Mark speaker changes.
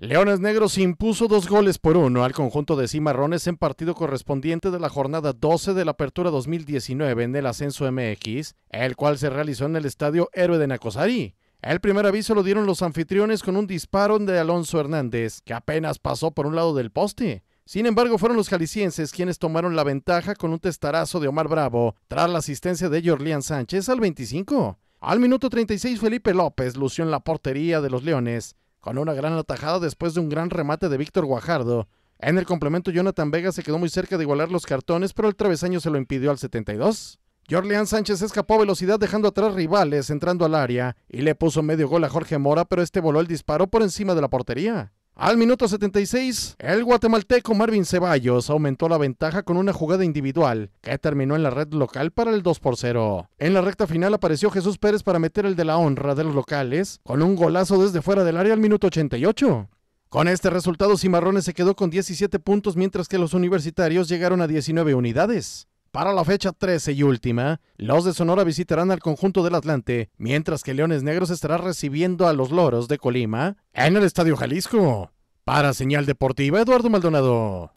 Speaker 1: Leones Negros impuso dos goles por uno al conjunto de Cimarrones en partido correspondiente de la jornada 12 de la Apertura 2019 en el Ascenso MX, el cual se realizó en el Estadio Héroe de Nacosari. El primer aviso lo dieron los anfitriones con un disparo de Alonso Hernández, que apenas pasó por un lado del poste. Sin embargo, fueron los jaliscienses quienes tomaron la ventaja con un testarazo de Omar Bravo, tras la asistencia de Jorlian Sánchez al 25. Al minuto 36, Felipe López lució en la portería de los Leones, con una gran atajada después de un gran remate de Víctor Guajardo. En el complemento, Jonathan Vega se quedó muy cerca de igualar los cartones, pero el travesaño se lo impidió al 72. Jorleán Sánchez escapó a velocidad dejando atrás rivales entrando al área y le puso medio gol a Jorge Mora, pero este voló el disparo por encima de la portería. Al minuto 76, el guatemalteco Marvin Ceballos aumentó la ventaja con una jugada individual que terminó en la red local para el 2 por 0. En la recta final apareció Jesús Pérez para meter el de la honra de los locales con un golazo desde fuera del área al minuto 88. Con este resultado, Cimarrones se quedó con 17 puntos mientras que los universitarios llegaron a 19 unidades. Para la fecha 13 y última, los de Sonora visitarán al conjunto del Atlante, mientras que Leones Negros estará recibiendo a los Loros de Colima en el Estadio Jalisco. Para Señal Deportiva, Eduardo Maldonado.